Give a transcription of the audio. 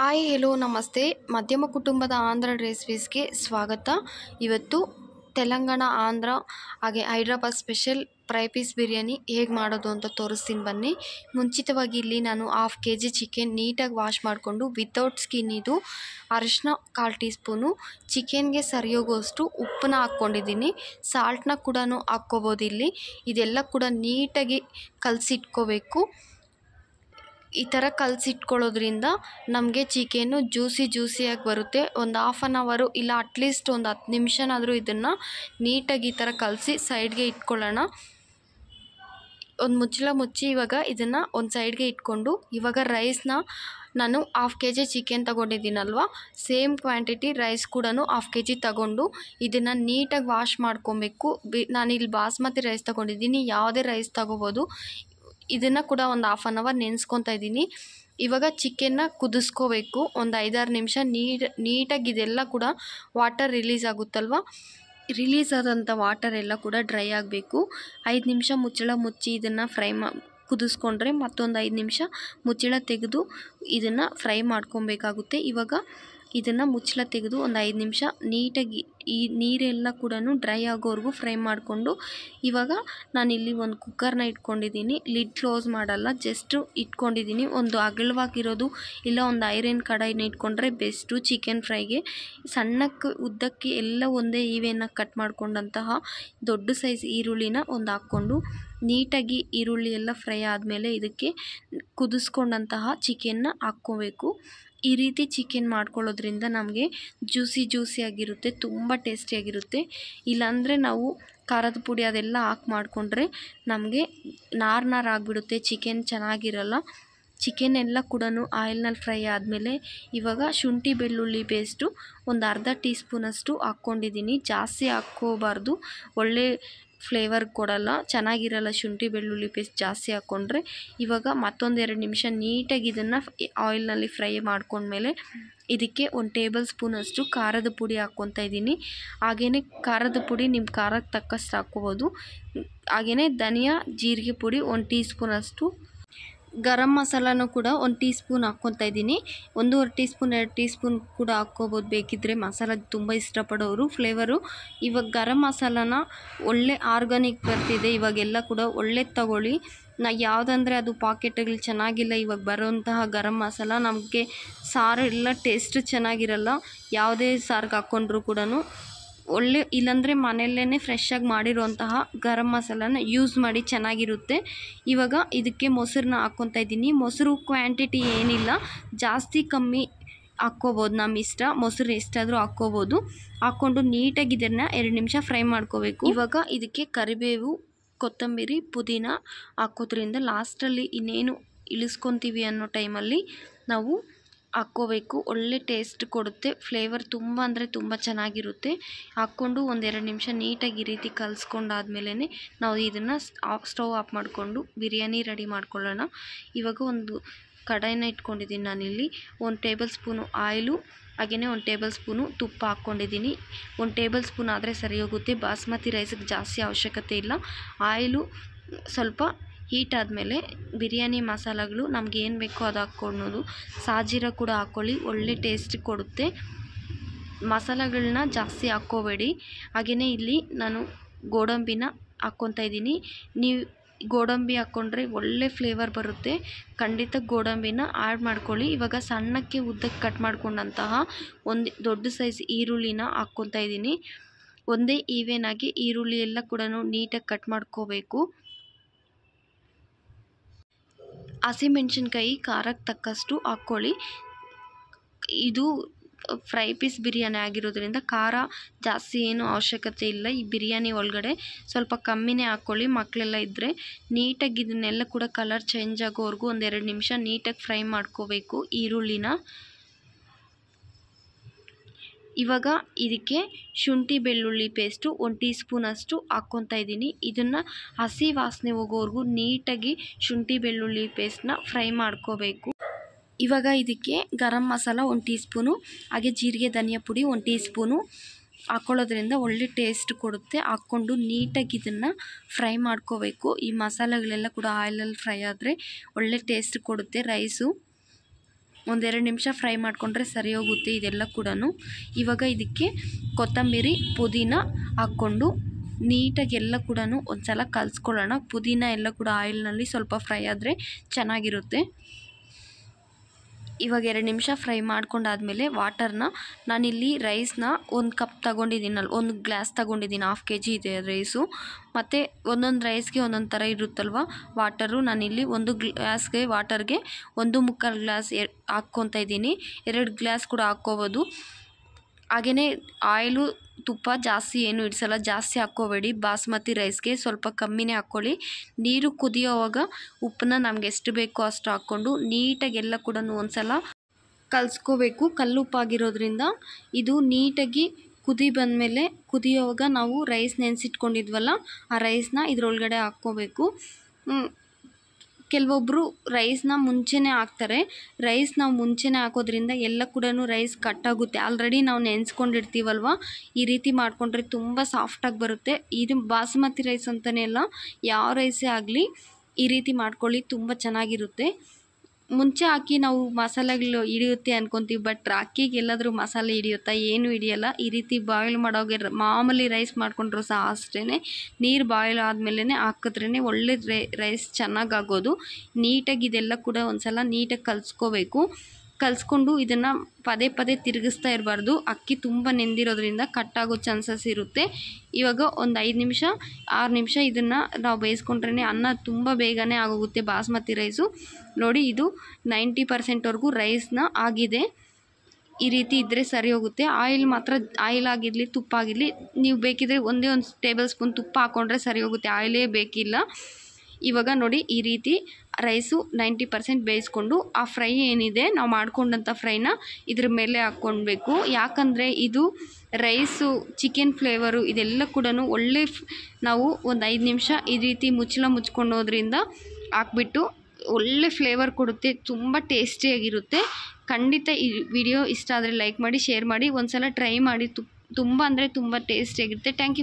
hi hello ನಮಸ್ತೆ ಮಧ್ಯಮ ಕುಟುಂಬದ ಆಂಧ್ರ ರೆಸಿಪೀಸ್ಗೆ ಸ್ವಾಗತ ಇವತ್ತು ತೆಲಂಗಾಣ ಆಂಧ್ರ ಹಾಗೆ Hyderabad special fry piece biryani ಹೇಗೆ ಮಾಡೋದು ಅಂತ ತೋರಿಸ್ತೀನಿ ಬನ್ನಿ ಮುಂಚಿತವಾಗಿ ಇಲ್ಲಿ ನಾನು ಹಾಫ್ ಕೆ ಜಿ ಚಿಕೆನ್ ನೀಟಾಗಿ ವಾಶ್ ಮಾಡಿಕೊಂಡು ವಿತೌಟ್ ಸ್ಕಿನ್ ಇದು ಅರಿಶಿನ ಕಾಲು ಟೀ ಸ್ಪೂನು ಚಿಕೆನ್ಗೆ ಸರಿಯೋಗೋಷ್ಟು ಉಪ್ಪನ್ನ ಹಾಕ್ಕೊಂಡಿದ್ದೀನಿ ಸಾಲ್ಟನ್ನ ಕೂಡ ಹಾಕ್ಕೋಬೋದು ಇಲ್ಲಿ ಇದೆಲ್ಲ ಕೂಡ ನೀಟಾಗಿ ಕಲಸಿಟ್ಕೋಬೇಕು ಈ ಥರ ಕಲಸಿಟ್ಕೊಳ್ಳೋದ್ರಿಂದ ನಮಗೆ ಚಿಕೇನು ಜ್ಯೂಸಿ ಜ್ಯೂಸಿಯಾಗಿ ಬರುತ್ತೆ ಒಂದು ಹಾಫ್ ಆನ್ ಅವರು ಇಲ್ಲ ಅಟ್ಲೀಸ್ಟ್ ಒಂದು ಹತ್ತು ನಿಮಿಷನಾದರೂ ಇದನ್ನು ನೀಟಾಗಿ ಈ ಥರ ಕಲಸಿ ಸೈಡ್ಗೆ ಇಟ್ಕೊಳ್ಳೋಣ ಒಂದು ಮುಚ್ಚಳ ಮುಚ್ಚಿ ಇವಾಗ ಇದನ್ನು ಒಂದು ಸೈಡ್ಗೆ ಇಟ್ಕೊಂಡು ಇವಾಗ ರೈಸ್ನ ನಾನು ಹಾಫ್ ಕೆ ಜಿ ಚಿಕೆನ್ ತೊಗೊಂಡಿದ್ದೀನಲ್ವ ಸೇಮ್ ಕ್ವಾಂಟಿಟಿ ರೈಸ್ ಕೂಡ ಹಾಫ್ ಕೆ ಜಿ ತಗೊಂಡು ಇದನ್ನು ನೀಟಾಗಿ ವಾಶ್ ಮಾಡ್ಕೊಬೇಕು ಬಿ ನಾನಿಲ್ಲಿ ಬಾಸ್ಮತಿ ರೈಸ್ ತೊಗೊಂಡಿದ್ದೀನಿ ಯಾವುದೇ ರೈಸ್ ತೊಗೋಬೋದು ಇದನ್ನು ಕೂಡ ಒಂದು ಹಾಫ್ ಆನ್ ಅವರ್ ನೆನೆಸ್ಕೊತಾ ಇದ್ದೀನಿ ಇವಾಗ ಚಿಕೆನ್ನ ಕುದಿಸ್ಕೋಬೇಕು ಒಂದು ಐದಾರು ನಿಮಿಷ ನೀಟ್ ನೀಟಾಗಿ ಇದೆಲ್ಲ ಕೂಡ ವಾಟರ್ ರಿಲೀಸ್ ಆಗುತ್ತಲ್ವ ರಿಲೀಸ್ ಆದಂಥ ವಾಟರ್ ಎಲ್ಲ ಕೂಡ ಡ್ರೈ ಆಗಬೇಕು ಐದು ನಿಮಿಷ ಮುಚ್ಚಳ ಮುಚ್ಚಿ ಇದನ್ನು ಫ್ರೈ ಮಾ ಕುದಿಸ್ಕೊಂಡ್ರೆ ಮತ್ತೊಂದು ಐದು ನಿಮಿಷ ಮುಚ್ಚಳ ತೆಗೆದು ಇದನ್ನು ಫ್ರೈ ಮಾಡ್ಕೊಬೇಕಾಗುತ್ತೆ ಇವಾಗ ಇದನ್ನು ಮುಚ್ಚಳ ತೆಗೆದು ಒಂದು ಐದು ನಿಮಿಷ ನೀಟಾಗಿ ಈ ನೀರೆಲ್ಲ ಕೂಡ ಡ್ರೈ ಆಗೋವರೆಗೂ ಫ್ರೈ ಮಾಡಿಕೊಂಡು ಇವಾಗ ನಾನಿಲ್ಲಿ ಒಂದು ಕುಕ್ಕರ್ನ ಇಟ್ಕೊಂಡಿದ್ದೀನಿ ಲಿಡ್ ಕ್ಲೋಸ್ ಮಾಡಲ್ಲ ಜಸ್ಟು ಇಟ್ಕೊಂಡಿದ್ದೀನಿ ಒಂದು ಅಗಲವಾಗಿರೋದು ಇಲ್ಲ ಒಂದು ಐರನ್ ಕಡಾಯಿನ ಇಟ್ಕೊಂಡ್ರೆ ಬೆಸ್ಟು ಚಿಕನ್ ಫ್ರೈಗೆ ಸಣ್ಣಕ್ಕೆ ಉದ್ದಕ್ಕೆ ಎಲ್ಲ ಒಂದೇ ಈವೆನ ಕಟ್ ಮಾಡಿಕೊಂಡಂತಹ ದೊಡ್ಡ ಸೈಜ್ ಈರುಳ್ಳಿನ ಒಂದು ಹಾಕ್ಕೊಂಡು ನೀಟಾಗಿ ಈರುಳ್ಳಿ ಎಲ್ಲ ಫ್ರೈ ಆದಮೇಲೆ ಇದಕ್ಕೆ ಕುದಿಸ್ಕೊಂಡಂತಹ ಚಿಕೆನ್ನ ಹಾಕ್ಕೋಬೇಕು ಈ ರೀತಿ ಚಿಕನ್ ಮಾಡ್ಕೊಳ್ಳೋದ್ರಿಂದ ನಮಗೆ ಜ್ಯೂಸಿ ಜ್ಯೂಸಿಯಾಗಿರುತ್ತೆ ತುಂಬ ಟೇಸ್ಟಿಯಾಗಿರುತ್ತೆ ಇಲ್ಲಾಂದರೆ ನಾವು ಖಾರದ ಪುಡಿ ಅದೆಲ್ಲ ಹಾಕಿ ಮಾಡಿಕೊಂಡ್ರೆ ನಮಗೆ ನಾರ್ ನಾರು ಆಗಿಬಿಡುತ್ತೆ ಚಿಕನ್ ಚೆನ್ನಾಗಿರಲ್ಲ ಚಿಕನ್ ಎಲ್ಲ ಕೂಡ ಆಯಿಲ್ನಲ್ಲಿ ಫ್ರೈ ಆದಮೇಲೆ ಇವಾಗ ಶುಂಠಿ ಬೆಳ್ಳುಳ್ಳಿ ಪೇಸ್ಟು ಒಂದು ಅರ್ಧ ಟೀ ಸ್ಪೂನಷ್ಟು ಹಾಕ್ಕೊಂಡಿದ್ದೀನಿ ಜಾಸ್ತಿ ಹಾಕ್ಕೋಬಾರ್ದು ಒಳ್ಳೆ ಫ್ಲೇವರ್ ಕೊಡಲ್ಲ ಚೆನ್ನಾಗಿರಲ್ಲ ಶುಂಠಿ ಬೆಳ್ಳುಳ್ಳಿ ಪೇಸ್ಟ್ ಜಾಸ್ತಿ ಹಾಕ್ಕೊಂಡ್ರೆ ಇವಾಗ ಮತ್ತೊಂದೆರಡು ನಿಮಿಷ ನೀಟಾಗಿ ಇದನ್ನು ಆಯಿಲ್ನಲ್ಲಿ ಫ್ರೈ ಮಾಡ್ಕೊಂಡ್ಮೇಲೆ ಇದಕ್ಕೆ ಒಂದು ಟೇಬಲ್ ಸ್ಪೂನಷ್ಟು ಖಾರದ ಪುಡಿ ಹಾಕ್ಕೊತಾ ಇದ್ದೀನಿ ಹಾಗೆಯೇ ಖಾರದ ಪುಡಿ ನಿಮ್ಮ ಖಾರಕ್ಕೆ ತಕ್ಕಷ್ಟು ಹಾಕ್ಕೋಬೋದು ಹಾಗೆಯೇ ಧನಿಯಾ ಜೀರಿಗೆ ಪುಡಿ ಒಂದು ಟೀ ಸ್ಪೂನಷ್ಟು ಗರಂ ಮಸಾಲನೂ ಕೂಡ ಒಂದು ಟೀ ಸ್ಪೂನ್ ಹಾಕ್ಕೊತಾ ಇದ್ದೀನಿ ಒಂದೂವರೆ ಟೀ ಸ್ಪೂನ್ ಎರಡು ಟೀ ಸ್ಪೂನ್ ಕೂಡ ಹಾಕ್ಕೋಬೋದು ಬೇಕಿದ್ದರೆ ಮಸಾಲ ತುಂಬ ಇಷ್ಟಪಡೋರು ಫ್ಲೇವರು ಇವಾಗ ಗರಂ ಮಸಾಲಾನ ಒಳ್ಳೆ ಆರ್ಗಾನಿಕ್ ಬರ್ತಿದೆ ಇವಾಗೆಲ್ಲ ಕೂಡ ಒಳ್ಳೇದು ತಗೊಳ್ಳಿ ನಾ ಯಾವುದಂದರೆ ಅದು ಪಾಕೆಟ್ಗಳು ಚೆನ್ನಾಗಿಲ್ಲ ಇವಾಗ ಬರೋಂತಹ ಗರಂ ಮಸಾಲ ನಮಗೆ ಸಾರು ಎಲ್ಲ ಟೇಸ್ಟ್ ಚೆನ್ನಾಗಿರಲ್ಲ ಯಾವುದೇ ಸಾರಿಗೆ ಹಾಕ್ಕೊಂಡ್ರು ಕೂಡ ಒಳ್ಳೆ ಇಲ್ಲಾಂದರೆ ಮನೆಯಲ್ಲೇ ಫ್ರೆಶ್ಶಾಗಿ ಮಾಡಿರುವಂತಹ ಗರಂ ಮಸಾಲಾನ ಯೂಸ್ ಮಾಡಿ ಚೆನ್ನಾಗಿರುತ್ತೆ ಇವಾಗ ಇದಕ್ಕೆ ಮೊಸರನ್ನ ಹಾಕ್ಕೊತಾ ಇದ್ದೀನಿ ಮೊಸರು ಕ್ವಾಂಟಿಟಿ ಏನಿಲ್ಲ ಜಾಸ್ತಿ ಕಮ್ಮಿ ಹಾಕ್ಕೋಬೋದು ನಮ್ಮ ಇಷ್ಟ ಮೊಸರು ಎಷ್ಟಾದರೂ ಹಾಕ್ಕೋಬೋದು ಹಾಕ್ಕೊಂಡು ನೀಟಾಗಿ ಇದನ್ನ ಎರಡು ನಿಮಿಷ ಫ್ರೈ ಮಾಡ್ಕೋಬೇಕು ಇವಾಗ ಇದಕ್ಕೆ ಕರಿಬೇವು ಕೊತ್ತಂಬರಿ ಪುದೀನ ಹಾಕೋದ್ರಿಂದ ಲಾಸ್ಟಲ್ಲಿ ಇನ್ನೇನು ಇಳಿಸ್ಕೊತೀವಿ ಅನ್ನೋ ಟೈಮಲ್ಲಿ ನಾವು ಹಾಕ್ಕೋಬೇಕು ಒಳ್ಳೆ ಟೇಸ್ಟ್ ಕೊಡುತ್ತೆ ಫ್ಲೇವರ್ ತುಂಬ ಅಂದರೆ ತುಂಬ ಚೆನ್ನಾಗಿರುತ್ತೆ ಹಾಕ್ಕೊಂಡು ಒಂದೆರಡು ನಿಮಿಷ ನೀಟಾಗಿ ಈ ರೀತಿ ಕಲಿಸ್ಕೊಂಡಾದ್ಮೇಲೆ ನಾವು ಇದನ್ನು ಆಫ್ ಸ್ಟವ್ ಆಫ್ ಮಾಡಿಕೊಂಡು ಬಿರಿಯಾನಿ ರೆಡಿ ಮಾಡ್ಕೊಳ್ಳೋಣ ಇವಾಗ ಒಂದು ಕಡಾಯಿನ ಇಟ್ಕೊಂಡಿದ್ದೀನಿ ನಾನಿಲ್ಲಿ ಒಂದು ಟೇಬಲ್ ಸ್ಪೂನು ಆಯಿಲು ಹಾಗೆಯೇ ಒಂದು ಟೇಬಲ್ ಸ್ಪೂನು ತುಪ್ಪ ಹಾಕ್ಕೊಂಡಿದ್ದೀನಿ ಒಂದು ಟೇಬಲ್ ಸ್ಪೂನ್ ಆದರೆ ಸರಿ ಹೋಗುತ್ತೆ ಬಾಸ್ಮತಿ ರೈಸಿಗೆ ಜಾಸ್ತಿ ಅವಶ್ಯಕತೆ ಇಲ್ಲ ಆಯಿಲು ಸ್ವಲ್ಪ ಹೀಟ್ ಆದಮೇಲೆ ಬಿರಿಯಾನಿ ಮಸಾಲಗಳು ನಮ್ಗೆ ಏನು ಬೇಕೋ ಅದು ಹಾಕ್ಕೊಳ್ಳೋದು ಸಾಜೀರ ಕೂಡ ಹಾಕ್ಕೊಳ್ಳಿ ಒಳ್ಳೆ ಟೇಸ್ಟ್ ಕೊಡುತ್ತೆ ಮಸಾಲಗಳನ್ನ ಜಾಸ್ತಿ ಹಾಕ್ಕೋಬೇಡಿ ಹಾಗೆಯೇ ಇಲ್ಲಿ ನಾನು ಗೋಡಂಬಿನ ಹಾಕ್ಕೊತಾ ಇದ್ದೀನಿ ನೀವು ಗೋಡಂಬಿ ಹಾಕ್ಕೊಂಡ್ರೆ ಒಳ್ಳೆ ಫ್ಲೇವರ್ ಬರುತ್ತೆ ಖಂಡಿತ ಗೋಡಂಬಿನ ಆ್ಯಡ್ ಮಾಡ್ಕೊಳ್ಳಿ ಇವಾಗ ಸಣ್ಣಕ್ಕೆ ಉದ್ದಕ್ಕೆ ಕಟ್ ಮಾಡ್ಕೊಂಡಂತಹ ಒಂದು ದೊಡ್ಡ ಸೈಜ್ ಈರುಳ್ಳಿನ ಹಾಕ್ಕೊತಾ ಇದ್ದೀನಿ ಒಂದೇ ಈವೇನಾಗಿ ಈರುಳ್ಳಿ ಎಲ್ಲ ಕೂಡ ನೀಟಾಗಿ ಕಟ್ ಮಾಡ್ಕೋಬೇಕು ಹಸಿಮೆಣ್ಸಿನ್ಕಾಯಿ ಖಾರಕ್ಕೆ ತಕ್ಕಷ್ಟು ಹಾಕ್ಕೊಳ್ಳಿ ಇದು ಫ್ರೈ ಪೀಸ್ ಬಿರಿಯಾನಿ ಆಗಿರೋದ್ರಿಂದ ಖಾರ ಜಾಸ್ತಿ ಏನು ಅವಶ್ಯಕತೆ ಇಲ್ಲ ಈ ಬಿರಿಯಾನಿ ಒಳಗಡೆ ಸ್ವಲ್ಪ ಕಮ್ಮಿನೇ ಹಾಕ್ಕೊಳ್ಳಿ ಮಕ್ಕಳೆಲ್ಲ ಇದ್ದರೆ ನೀಟಾಗಿ ಇದನ್ನೆಲ್ಲ ಕೂಡ ಕಲರ್ ಚೇಂಜ್ ಆಗೋವರೆಗೂ ಒಂದೆರಡು ನಿಮಿಷ ನೀಟಾಗಿ ಫ್ರೈ ಮಾಡ್ಕೋಬೇಕು ಈರುಳ್ಳಿನ ಇವಾಗ ಇದಕ್ಕೆ ಶುಂಠಿ ಬೆಳ್ಳುಳ್ಳಿ ಪೇಸ್ಟು ಒಂದು ಟೀ ಸ್ಪೂನಷ್ಟು ಹಾಕ್ಕೊತಾ ಇದ್ದೀನಿ ಇದನ್ನು ಹಸಿ ವಾಸನೆ ಹೋಗೋವರೆಗೂ ನೀಟಾಗಿ ಶುಂಠಿ ಬೆಳ್ಳುಳ್ಳಿ ಪೇಸ್ಟನ್ನ ಫ್ರೈ ಮಾಡ್ಕೋಬೇಕು ಇವಾಗ ಇದಕ್ಕೆ ಗರಂ ಮಸಾಲ ಒಂದು ಟೀ ಸ್ಪೂನು ಹಾಗೆ ಜೀರಿಗೆ ಧನಿಯಾ ಪುಡಿ ಒಂದು ಟೀ ಸ್ಪೂನು ಹಾಕ್ಕೊಳ್ಳೋದ್ರಿಂದ ಒಳ್ಳೆ ಟೇಸ್ಟ್ ಕೊಡುತ್ತೆ ಹಾಕ್ಕೊಂಡು ನೀಟಾಗಿ ಇದನ್ನು ಫ್ರೈ ಮಾಡ್ಕೋಬೇಕು ಈ ಮಸಾಲೆಗಳೆಲ್ಲ ಕೂಡ ಆಯಿಲಲ್ಲಿ ಫ್ರೈ ಆದರೆ ಒಳ್ಳೆ ಟೇಸ್ಟ್ ಕೊಡುತ್ತೆ ರೈಸು ಒಂದೆರಡು ನಿಮಿಷ ಫ್ರೈ ಮಾಡಿಕೊಂಡ್ರೆ ಸರಿ ಹೋಗುತ್ತೆ ಇದೆಲ್ಲ ಕೂಡ ಇವಾಗ ಇದಕ್ಕೆ ಕೊತ್ತಂಬರಿ ಪುದೀನ ಹಾಕ್ಕೊಂಡು ನೀಟಾಗಿ ಎಲ್ಲ ಕೂಡ ಒಂದ್ಸಲ ಸಲ ಕಲಿಸ್ಕೊಳ್ಳೋಣ ಪುದೀನ ಎಲ್ಲ ಕೂಡ ಆಯಿಲ್ನಲ್ಲಿ ಸ್ವಲ್ಪ ಫ್ರೈ ಆದರೆ ಚೆನ್ನಾಗಿರುತ್ತೆ ಇವಾಗ ಎರಡು ನಿಮಿಷ ಫ್ರೈ ಮಾಡ್ಕೊಂಡಾದ್ಮೇಲೆ ವಾಟರ್ನ ನಾನಿಲ್ಲಿ ರೈಸ್ನ ಒಂದು ಕಪ್ ತಗೊಂಡಿದ್ದೀನಲ್ಲ ಒಂದು ಗ್ಲಾಸ್ ತಗೊಂಡಿದ್ದೀನಿ ಹಾಫ್ ಕೆ ಜಿ ಇದೆ ರೈಸು ಮತ್ತು ಒಂದೊಂದು ರೈಸ್ಗೆ ಒಂದೊಂದು ಥರ ಇರುತ್ತಲ್ವ ವಾಟರು ನಾನಿಲ್ಲಿ ಒಂದು ಗ್ಲಾಸ್ಗೆ ವಾಟರ್ಗೆ ಒಂದು ಮುಕ್ಕಾಲು ಗ್ಲಾಸ್ ಎ ಹಾಕ್ಕೊತಾ ಇದ್ದೀನಿ ಎರಡು ಗ್ಲಾಸ್ ಕೂಡ ಹಾಕ್ಕೋಬೋದು ಹಾಗೆಯೇ ಆಯಿಲು ತುಪ್ಪ ಜಾಸ್ತಿ ಏನು ಇಡಿಸಲ್ಲ ಜಾಸ್ತಿ ಹಾಕ್ಕೋಬೇಡಿ ಬಾಸ್ಮತಿ ರೈಸ್ಗೆ ಸ್ವಲ್ಪ ಕಮ್ಮಿನೇ ಹಾಕ್ಕೊಳ್ಳಿ ನೀರು ಕುದಿಯೋವಾಗ ಉಪ್ಪನ್ನ ನಮ್ಗೆ ಎಷ್ಟು ಬೇಕೋ ಅಷ್ಟು ಹಾಕ್ಕೊಂಡು ನೀಟಾಗಿ ಎಲ್ಲ ಕೂಡ ಒಂದು ಸಲ ಕಲಿಸ್ಕೋಬೇಕು ಕಲ್ಲುಪ್ಪಾಗಿರೋದ್ರಿಂದ ಇದು ನೀಟಾಗಿ ಕುದಿ ಬಂದಮೇಲೆ ಕುದಿಯೋವಾಗ ನಾವು ರೈಸ್ ನೆನೆಸಿಟ್ಕೊಂಡಿದ್ವಲ್ಲ ಆ ರೈಸ್ನ ಇದರೊಳಗಡೆ ಹಾಕ್ಕೋಬೇಕು ಕೆಲವೊಬ್ಬರು ರೈಸ್ನ ಮುಂಚೆನೇ ಹಾಕ್ತಾರೆ ರೈಸ್ ನಾವು ಮುಂಚೆನೇ ಹಾಕೋದ್ರಿಂದ ಎಲ್ಲ ಕೂಡ ರೈಸ್ ಕಟ್ಟಾಗುತ್ತೆ ಆಲ್ರೆಡಿ ನಾವು ನೆನೆಸ್ಕೊಂಡಿರ್ತೀವಲ್ವ ಈ ರೀತಿ ಮಾಡಿಕೊಂಡ್ರೆ ತುಂಬ ಸಾಫ್ಟಾಗಿ ಬರುತ್ತೆ ಇದು ಬಾಸುಮತಿ ರೈಸ್ ಅಂತಲೇ ಅಲ್ಲ ಯಾವ ರೈಸೇ ಆಗಲಿ ಈ ರೀತಿ ಮಾಡ್ಕೊಳ್ಳಿ ತುಂಬ ಚೆನ್ನಾಗಿರುತ್ತೆ ಮುಂಚೆ ಹಾಕಿ ನಾವು ಮಸಾಲೆಗಳು ಹಿಡಿಯುತ್ತೆ ಅನ್ಕೊತೀವಿ ಬಟ್ ರಾಕಿಗೆ ಎಲ್ಲಾದರೂ ಮಸಾಲೆ ಹಿಡಿಯುತ್ತಾ ಏನು ಹಿಡಿಯಲ್ಲ ಈ ರೀತಿ ಬಾಯ್ಲ್ ಮಾಡೋಗೆ ಮಾಮೂಲಿ ರೈಸ್ ಮಾಡಿಕೊಂಡ್ರು ಸಹ ಅಷ್ಟೇ ನೀರು ಬಾಯ್ಲ್ ಆದಮೇಲೆ ಹಾಕಿದ್ರೇ ಒಳ್ಳೆ ರೈಸ್ ಚೆನ್ನಾಗಾಗೋದು ನೀಟಾಗಿ ಇದೆಲ್ಲ ಕೂಡ ಒಂದ್ಸಲ ನೀಟಾಗಿ ಕಲಿಸ್ಕೋಬೇಕು ಕಲಿಸ್ಕೊಂಡು ಇದನ್ನು ಪದೇ ಪದೇ ತಿರುಗಿಸ್ತಾ ಇರಬಾರ್ದು ಅಕ್ಕಿ ತುಂಬ ನೆಂದಿರೋದ್ರಿಂದ ಕಟ್ಟಾಗೋ ಚಾನ್ಸಸ್ ಇರುತ್ತೆ ಇವಾಗ ಒಂದು ಐದು ನಿಮಿಷ ಆರು ನಿಮಿಷ ಇದನ್ನು ನಾವು ಬೇಯಿಸ್ಕೊಂಡ್ರೆ ಅನ್ನ ತುಂಬ ಬೇಗನೆ ಆಗೋಗುತ್ತೆ ಬಾಸ್ಮತಿ ರೈಸು ನೋಡಿ ಇದು ನೈಂಟಿ ಪರ್ಸೆಂಟ್ವರೆಗೂ ರೈಸ್ನ ಆಗಿದೆ ಈ ರೀತಿ ಇದ್ದರೆ ಸರಿ ಹೋಗುತ್ತೆ ಆಯಿಲ್ ಮಾತ್ರ ಆಯಿಲ್ ಆಗಿರಲಿ ತುಪ್ಪ ಆಗಿರಲಿ ನೀವು ಬೇಕಿದ್ರೆ ಒಂದೇ ಒಂದು ಟೇಬಲ್ ಸ್ಪೂನ್ ತುಪ್ಪ ಹಾಕ್ಕೊಂಡ್ರೆ ಸರಿ ಹೋಗುತ್ತೆ ಆಯಿಲೇ ಬೇಕಿಲ್ಲ ಇವಾಗ ನೋಡಿ ಈ ರೀತಿ ರೈಸು ನೈಂಟಿ ಪರ್ಸೆಂಟ್ ಬೇಯಿಸ್ಕೊಂಡು ಆ ಫ್ರೈ ಏನಿದೆ ನಾವು ಮಾಡ್ಕೊಂಡಂಥ ಫ್ರೈನ ಇದ್ರ ಮೇಲೆ ಹಾಕ್ಕೊಳ್ಬೇಕು ಯಾಕಂದರೆ ಇದು ರೈಸು ಚಿಕನ್ ಫ್ಲೇವರು ಇದೆಲ್ಲ ಕೂಡ ಒಳ್ಳೆ ನಾವು ಒಂದು ಐದು ನಿಮಿಷ ಈ ರೀತಿ ಮುಚ್ಚಳ ಮುಚ್ಕೊಂಡೋದ್ರಿಂದ ಹಾಕ್ಬಿಟ್ಟು ಒಳ್ಳೆ ಫ್ಲೇವರ್ ಕೊಡುತ್ತೆ ತುಂಬ ಟೇಸ್ಟಿಯಾಗಿರುತ್ತೆ ಖಂಡಿತ ಈ ವಿಡಿಯೋ ಇಷ್ಟ ಆದರೆ ಲೈಕ್ ಮಾಡಿ ಶೇರ್ ಮಾಡಿ ಒಂದು ಸಲ ಟ್ರೈ ಮಾಡಿ ತುಂಬ ಅಂದರೆ ತುಂಬ ಟೇಸ್ಟಿಯಾಗಿರುತ್ತೆ ಥ್ಯಾಂಕ್ ಯು